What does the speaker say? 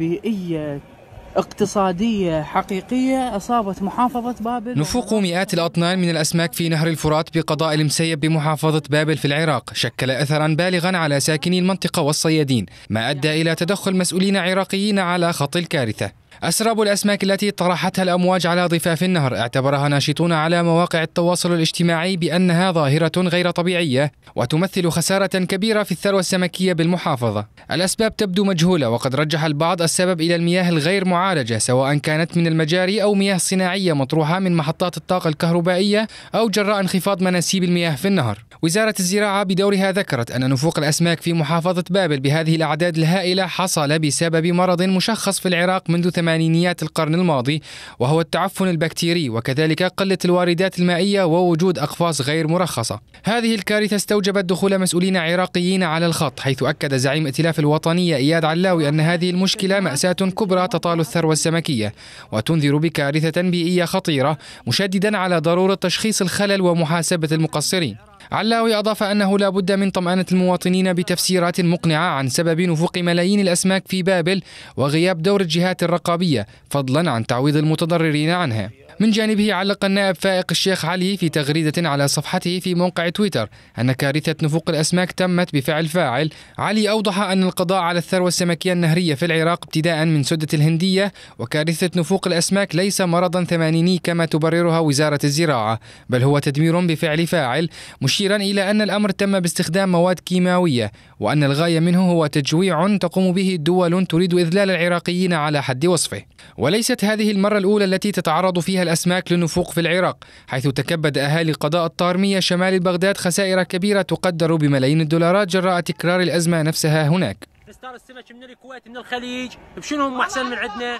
بيئية اقتصادية حقيقية أصابت محافظة بابل نفوق مئات الأطنان من الأسماك في نهر الفرات بقضاء المسيب بمحافظة بابل في العراق شكل أثرا بالغا على ساكني المنطقة والصيادين ما أدى إلى تدخل مسؤولين عراقيين على خط الكارثة أسراب الأسماك التي طرحتها الأمواج على ضفاف النهر اعتبرها ناشطون على مواقع التواصل الاجتماعي بأنها ظاهرة غير طبيعية وتمثل خسارة كبيرة في الثروة السمكية بالمحافظة الأسباب تبدو مجهولة وقد رجح البعض السبب إلى المياه الغير معالجة سواء كانت من المجاري أو مياه صناعية مطروحة من محطات الطاقة الكهربائية أو جراء انخفاض مناسيب المياه في النهر وزارة الزراعة بدورها ذكرت أن نفوق الأسماك في محافظة بابل بهذه الأعداد الهائلة حصل بسبب مرض مشخص في العراق منذ ثمانينيات القرن الماضي وهو التعفن البكتيري وكذلك قلة الواردات المائية ووجود أقفاص غير مرخصة هذه الكارثة استوجبت دخول مسؤولين عراقيين على الخط حيث أكد زعيم ائتلاف الوطنية إياد علاوي أن هذه المشكلة مأساة كبرى تطال الثروة السمكية وتنذر بكارثة بيئية خطيرة مشددا على ضرورة تشخيص الخلل ومحاسبة المقصرين علاوي أضاف أنه لا بد من طمأنة المواطنين بتفسيرات مقنعة عن سبب نفوق ملايين الأسماك في بابل وغياب دور الجهات الرقابية فضلا عن تعويض المتضررين عنها من جانبه علق النائب فائق الشيخ علي في تغريدة على صفحته في موقع تويتر أن كارثة نفوق الأسماك تمت بفعل فاعل علي أوضح أن القضاء على الثروة السمكية النهرية في العراق ابتداء من سدة الهندية وكارثة نفوق الأسماك ليس مرضا ثمانيني كما تبررها وزارة الزراعة بل هو تدمير بفعل فاعل مش مشيرا إلى أن الأمر تم باستخدام مواد كيماوية وأن الغاية منه هو تجويع تقوم به دول تريد إذلال العراقيين على حد وصفه وليست هذه المرة الأولى التي تتعرض فيها الأسماك للنفوق في العراق حيث تكبد أهالي قضاء الطارمية شمال بغداد خسائر كبيرة تقدر بملايين الدولارات جراء تكرار الأزمة نفسها هناك استار السمك من الكويت من الخليج بشنو هم أحسن من عندنا